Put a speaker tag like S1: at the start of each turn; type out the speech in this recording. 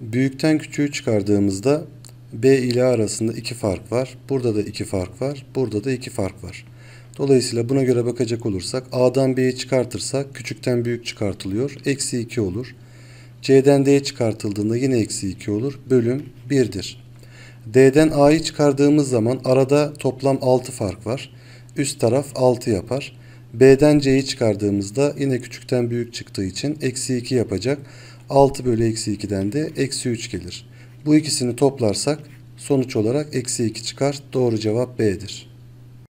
S1: Büyükten küçüğü çıkardığımızda B ile A arasında iki fark var. Burada da iki fark var. Burada da iki fark var. Dolayısıyla buna göre bakacak olursak A'dan B'yi çıkartırsak küçükten büyük çıkartılıyor. Eksi 2 olur. C'den D'ye çıkartıldığında yine eksi 2 olur. Bölüm 1'dir. D'den A'yı çıkardığımız zaman arada toplam 6 fark var. Üst taraf 6 yapar. B'den C'yi çıkardığımızda yine küçükten büyük çıktığı için eksi 2 yapacak. 6 bölü eksi 2'den de eksi 3 gelir. Bu ikisini toplarsak sonuç olarak eksi 2 çıkar. Doğru cevap B'dir.